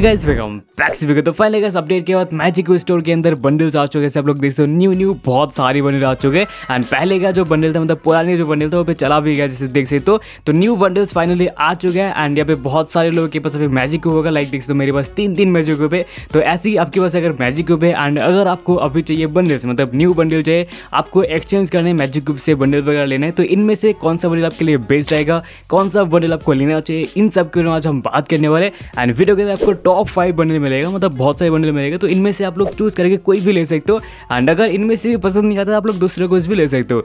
guys तो update के बाद मैजिक स्टोर के अंदर बंडल्स आ चुके हैं सब लोग देख सो हो न्यू न्यू बहुत सारे बंडल आ चुके हैं एंड पहले का जो बंडल था मतलब पुराने जो बंडल था वो पे चला भी गया जैसे देख सकते हो तो न्यू बंडल्स फाइनली आ चुके हैं एंड यहाँ पे बहुत सारे लोगों के पास अभी मैजिक होगा लाइक देख सो हो मेरे पास तीन तीन मैजिक पे तो ऐसे ही आपके पास अगर मैजिक क्यूब है एंड अगर आपको अभी चाहिए बंडल्स मतलब न्यू बंडल चाहिए आपको एक्सचेंज करने मैजिक क्यूब से बंडल वगैरह लेना है तो इनमें से कौन सा बंडल आपके लिए बेस्ट रहेगा कौन सा बंडल आपको लेना चाहिए इन सब के आज हम बात करने वाले एंड वीडियो के अंदर आपको टॉप फाइव बंडल मिलेगा मतलब बहुत सारे बंडल मिलेगा तो इनमें से आप लोग चूज करके कोई भी ले सकते हो एंड अगर इनमें से भी पसंद नहीं आता आप लोग दूसरे को भी ले सकते हो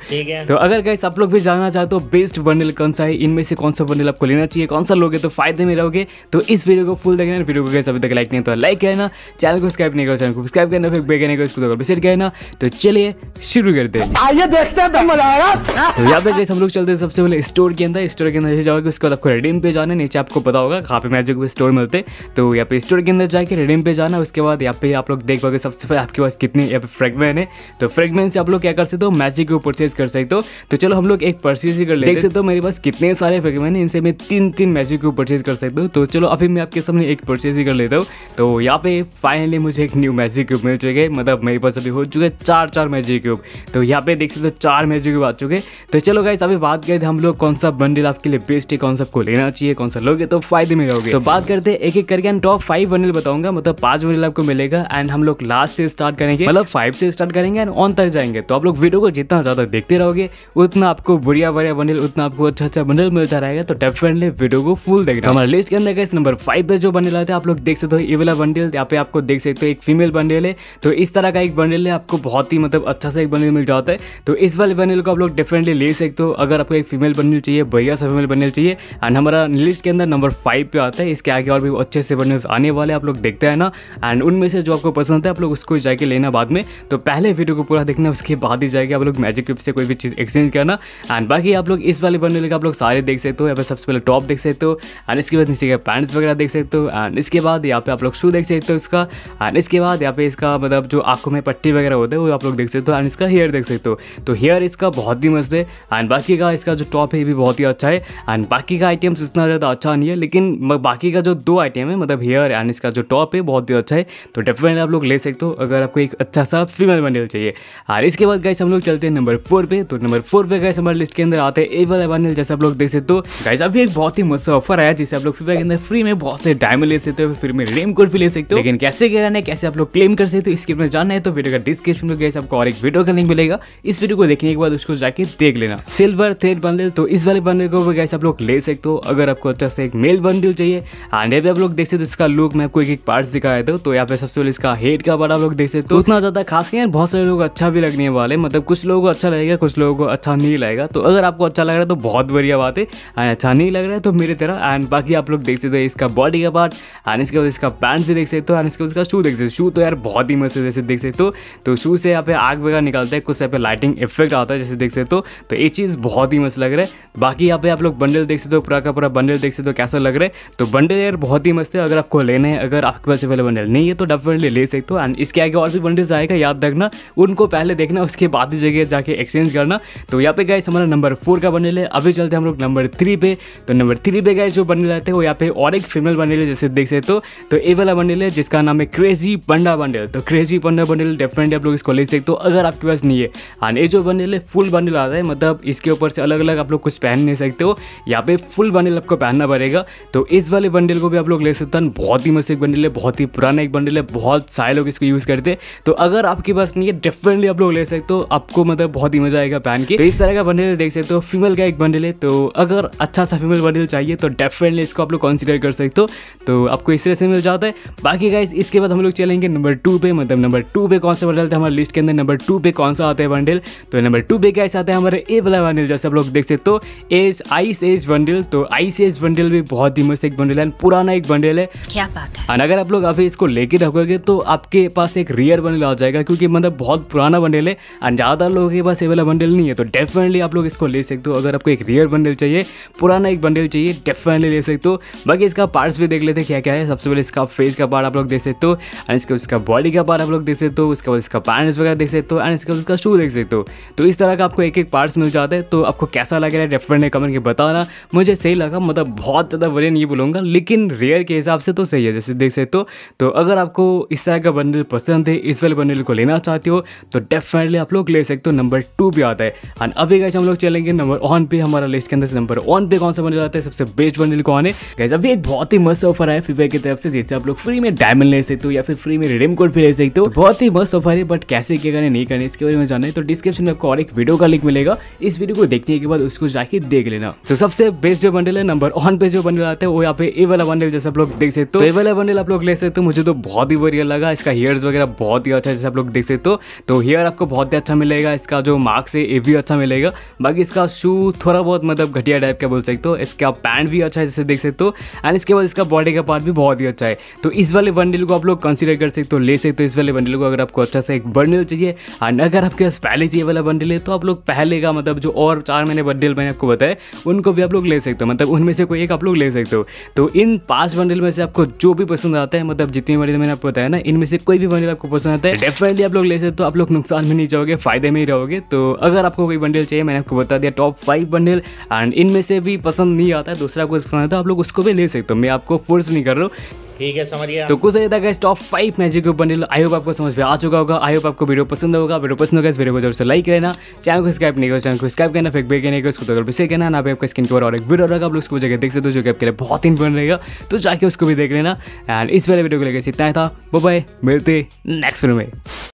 तो अगर गाइस आप लोग भी जानना चाहते हो बेस्ट बंडल कौन सा है इनमें से कौन सा बंडल आपको लेना चाहिए कौन सा लोगे तो फायदे में रहोगे तो इस वीडियो को फुल देखना वीडियो को गाइस अभी तक लाइक नहीं तो लाइक करना चैनल को सब्सक्राइब नहीं करो चैनल को सब्सक्राइब करना फिर बेल को इसको विजिट करना तो चलिए शुरू करते हैं आइए देखते हैं तो यहाँ पे गाइस हम लोग चलते हैं सबसे पहले स्टोर के अंदर स्टोर के अंदर जैसे जाओगे उसके बाद आपको रेडीम पे जाना नीचे आपको पता होगा कहाँ पे मैजिक स्टोर मिलते तो यहाँ पे स्टोर के अंदर जाके रिडीम पे जाना उसके बाद यहाँ पे आप लोग देख पाओगे सबसे पहले आपके पास कितने यहाँ पे फ्रेगमेंट है तो फ्रेगमेंट से आप लोग क्या कर सकते हो मैजिक को परचेज कर सकते हो तो चलो हम लोग एक परचेज ही कर लेते हैं तो मेरे पास कितने सारे फ्रेगमेंट है इनसे मैं तीन तीन मैजिक को परचेज कर सकता हूँ तो चलो अभी मैं आपके सामने एक परचेज ही कर लेता हूँ तो यहाँ पे फाइनली मुझे एक न्यू मैजिक क्यूब मिल चुके मतलब मेरे पास अभी हो चुके हैं चार चार मैजिक क्यूब तो यहाँ पे देख सकते हो चार मैजिक क्यूब आ चुके तो चलो गाइस अभी बात करें हम लोग कौन सा बंडल आपके लिए बेस्ट है कौन सा को लेना चाहिए कौन सा लोगे तो फायदे में रहोगे तो बात करते हैं एक एक करके एंड टॉप टॉप फाइव वनिल बताऊंगा मतलब पांच वनिल आपको मिलेगा एंड हम लोग लास्ट से स्टार्ट करेंगे मतलब फाइव से स्टार्ट करेंगे एंड ऑन तक जाएंगे तो आप लोग वीडियो को जितना ज्यादा देखते रहोगे उतना आपको बढ़िया बढ़िया वनिल उतना आपको अच्छा अच्छा वनील मिलता रहेगा तो डेफिनेटली वीडियो को फुल देखना तो हमारे लिस्ट के अंदर इस नंबर फाइव पे जो बंडल आते हैं आप लोग देख सकते हो ये वाला बंडल यहाँ पे आपको देख सकते हो एक फीमेल बंडल है तो इस तरह का एक बंडल है आपको बहुत ही मतलब अच्छा सा एक बंडल मिल जाता है तो इस वाले बंडल को आप लोग डेफिनेटली ले सकते हो अगर आपको एक फीमेल बंडल चाहिए बढ़िया सा फीमेल बंडल चाहिए एंड हमारा लिस्ट के अंदर नंबर फाइव पे आता है इसके आगे और भी अच्छे से बंडल्स आने वाले आप लोग देखते हैं ना एंड उनमें से जो आपको पसंद है आप लोग उसको जाके लेना बाद में तो पहले वीडियो को पूरा देखना उसके बाद ही जाएगा आप लोग मैजिक क्लिप से कोई भी चीज़ एक्सचेंज करना एंड बाकी आप लोग इस वाले बनने लगे आप लोग सारे देख सकते हो यहाँ पर सबसे पहले टॉप देख सकते हो एंड इसके बाद नीचे का पैंट्स वगैरह देख सकते हो एंड इसके बाद यहाँ पे आप लोग शू देख सकते हो उसका एंड इसके बाद यहाँ पे इसका मतलब जो आंखों में पट्टी वगैरह होता है वो आप लोग देख सकते हो एंड इसका हेयर देख सकते हो तो हेयर इसका बहुत ही मस्त है एंड बाकी का इसका जो टॉप है ये भी बहुत ही अच्छा है एंड बाकी का आइटम्स इतना ज़्यादा अच्छा नहीं है लेकिन बाकी का जो दो आइटम है मतलब हेयर एंड इसका जो टॉप है बहुत ही अच्छा है तो डेफिनेटली आप लोग ले सकते हो अगर आपको एक अच्छा सा फीमेल मंडल चाहिए और इसके बाद गाइस हम लोग चलते हैं नंबर फोर पे तो नंबर फोर पे गाइस हमारे लिस्ट के अंदर आते हैं एवल एवानल जैसे आप लोग देख सकते हो गाइस अभी एक बहुत ही मस्त ऑफर आया जिसे आप लोग फीफा के अंदर फ्री में बहुत से डायमंड ले सकते हो फिर में रेम कोड भी ले सकते हो लेकिन कैसे कह रहे कैसे आप लोग क्लेम कर सकते हो इसके में जानना है तो वीडियो का डिस्क्रिप्शन में गए आपको और एक वीडियो का लिंक मिलेगा इस वीडियो को देखने के बाद उसको जाके देख लेना सिल्वर थ्रेड बंडल तो इस वाले बंडल को गाइस आप लोग ले सकते हो अगर आपको अच्छा से एक मेल बंडल चाहिए एंड आप लोग देख सकते हो इसका लुक मैं आपको एक एक पार्ट दिखाया था तो यहाँ पे सबसे पहले इसका हेड का बड़ा लोग देख सकते हो उतना ज्यादा खास है बहुत सारे लोग अच्छा भी लगने वाले मतलब कुछ लोगों को अच्छा लगेगा कुछ लोगों को अच्छा नहीं लगेगा तो अगर आपको अच्छा लग रहा है तो बहुत बढ़िया बात है एंड अच्छा नहीं लग रहा है तो मेरी तरह एंड बाकी आप लोग देख सकते हो इसका बॉडी का पार्ट एंड इसके बाद इसका पैंट भी देख सकते हो एंड इसके बाद इसका शू देख सकते हो शू तो यार बहुत ही मस्त जैसे देख सकते हो तो शू से यहाँ पे आग वगैरह निकलता है कुछ यहाँ पे लाइटिंग इफेक्ट आता है जैसे देख सकते हो तो ये चीज़ बहुत ही मस्त लग रहा है बाकी यहाँ पे आप लोग बंडल देख सकते हो पूरा का पूरा बंडल देख सकते हो कैसा लग रहा है तो बंडल यार बहुत ही मस्त है अगर आप आपको लेने हैं अगर आपके पास अवेलेबल नहीं है तो डेफिनेटली ले सकते हो एंड इसके आगे और भी बंडल्स आएगा याद रखना उनको पहले देखना उसके बाद ही जगह जाके एक्सचेंज करना तो यहाँ पे गाइस हमारा नंबर फोर का बंडल है अभी चलते हम लोग नंबर थ्री पे तो नंबर थ्री पे गाइस जो बंडल आते हैं वो यहाँ पे और एक फीमेल बंडल है जैसे देख सकते हो तो ए वाला बंडल है जिसका नाम है क्रेजी पंडा बंडल तो क्रेजी पंडा बंडल डेफिनेटली आप लोग इसको ले सकते हो अगर आपके पास नहीं है एंड ये जो बंडल है फुल बंडल आता है मतलब इसके ऊपर से अलग अलग आप लोग कुछ पहन नहीं सकते हो यहाँ पे फुल बंडल आपको पहनना पड़ेगा तो इस वाले बंडल को भी आप लोग ले सकते हो बहुत ही मस्त एक बंडल है बहुत ही पुराना एक बंडल है बहुत सारे लोग इसको यूज़ करते हैं तो अगर आपके पास नहीं है डेफिनेटली आप लोग ले सकते हो आपको मतलब बहुत ही मज़ा आएगा पहन के तो इस तरह का बंडल देख सकते हो फीमेल का एक बंडल है तो अगर अच्छा सा फीमेल बंडल चाहिए तो डेफिनेटली इसको आप लोग कंसिडर कर सकते हो तो आपको इस तरह से मिल जाता है बाकी गाइज इसके बाद हम लोग चलेंगे नंबर टू पे मतलब नंबर टू पे कौन सा बंडल था हमारे लिस्ट के अंदर नंबर टू पे कौन सा आता है बंडल तो नंबर टू पे कैसे आता है हमारे ए वाला बंडल जैसे आप लोग देख सकते हो एज आइस एज बंडल तो आइस एज बंडल भी बहुत ही मस्त एक बंडल है पुराना एक बंडल है क्या बात है और अगर आप लोग अभी इसको लेके रखोगे तो आपके पास एक रियर बंडल आ जाएगा क्योंकि मतलब बहुत पुराना बंडल है एंड ज़्यादा लोगों के पास अवेलेबल बंडल नहीं है तो डेफिनेटली आप लोग इसको ले सकते हो अगर आपको एक रियर बंडल चाहिए पुराना एक बंडल चाहिए डेफिनेटली ले सकते हो बाकी इसका पार्ट्स भी देख लेते क्या क्या है सबसे पहले इसका फेस का पार्ट आप लोग देख सकते हो एंड इसके उसका बॉडी का पार्ट आप लोग देख सकते हो उसके बाद इसका पैंट्स वगैरह देख सकते हो एंड इसके बाद उसका शू देख सकते हो तो इस तरह का आपको एक एक पार्ट्स मिल जाता है तो आपको कैसा लग रहा है डेफिनेटली कमेंट के बताना मुझे सही लगा मतलब बहुत ज़्यादा बढ़िया नहीं बोलूँगा लेकिन रेयर के हिसाब से तो सही है जैसे देख सकते हो तो अगर आपको इस तरह का बंडल पसंद है इस वाले बंडल को लेना चाहते हो तो डेफिनेटली आप लोग ले सकते हो नंबर टू भी आता है एंड अभी कैसे हम लोग चलेंगे नंबर वन पे हमारा लिस्ट के अंदर नंबर वन पे कौन सा बंडल आता है सबसे बेस्ट बंडल कौन है कैसे अभी एक बहुत ही मस्त ऑफर है फ्रीफायर की तरफ से जिससे आप लोग फ्री में डायमंड ले सकते हो या फिर फ्री में रिडीम कोड भी ले सकते हो तो बहुत ही मस्त ऑफर है बट कैसे क्या करना नहीं करना इसके बारे में जाना है तो डिस्क्रिप्शन में आपको और एक वीडियो का लिंक मिलेगा इस वीडियो को देखने के बाद उसको जाके देख लेना तो सबसे बेस्ट जो बंडल है नंबर वन पे जो बंडल आता है वो यहाँ पे ए वाला बंडल जैसे आप लोग देख सकते तो ट्रेवल तो बंडल आप लोग ले सकते हो मुझे तो बहुत ही बढ़िया लगा इसका हेयर्स वगैरह बहुत ही अच्छा जैसे आप लोग देख सकते हो तो हेयर आपको बहुत ही अच्छा मिलेगा इसका जो मार्क्स है ये भी अच्छा मिलेगा बाकी इसका शू थोड़ा बहुत मतलब घटिया टाइप का बोल सकते हो इसका पैंट भी अच्छा है जैसे देख सकते हो एंड इसके बाद इसका बॉडी का पार्ट भी बहुत ही अच्छा है तो इस वाले बंडल को आप लोग कंसिडर कर सकते हो ले सकते हो इस वाले बंडल को अगर आपको अच्छा सा एक बंडल चाहिए एंड अगर आपके पास पहले से ये वाला बंडल है तो आप लोग पहले का मतलब जो और चार महीने बंडल मैंने आपको बताया उनको भी आप लोग ले सकते हो मतलब उनमें से कोई एक आप लोग ले सकते हो तो इन पाँच बंडल में से आपको आपको जो भी पसंद आता है मतलब जितनी वनीला तो मैंने आपको बताया ना इनमें से कोई भी वनीला आपको पसंद आता है डेफिनेटली आप लोग ले सकते हो तो आप लोग नुकसान में नहीं जाओगे फायदे में ही रहोगे तो अगर आपको कोई बंडल चाहिए मैंने आपको बता दिया टॉप फाइव बंडल एंड इनमें से भी पसंद नहीं आता है दूसरा कोई पसंद आता है आप लोग उसको भी ले सकते हो मैं आपको फोर्स नहीं कर रहा हूँ ठीक है समझ गया तो कुछ था गाइस टॉप फाइव मैजिक के ऊपर आई होप आपको समझ में आ चुका होगा आई होप आपको वीडियो पसंद होगा वीडियो पसंद होगा इस वीडियो को जरूर से लाइक करना चैनल को सब्सक्राइब नहीं करो चैनल को सब्सक्राइब करना फेक बेक नहीं करो उसको जरूर से कहना ना आपका स्किन कवर और एक वीडियो रहेगा आप लोग उसको जगह देख सकते हो जो कि आपके लिए बहुत इंपॉर्टेंट रहेगा तो जाके उसको भी देख लेना एंड इस वाले वीडियो को लेकर इतना था बाय मिलते नेक्स्ट वीडियो में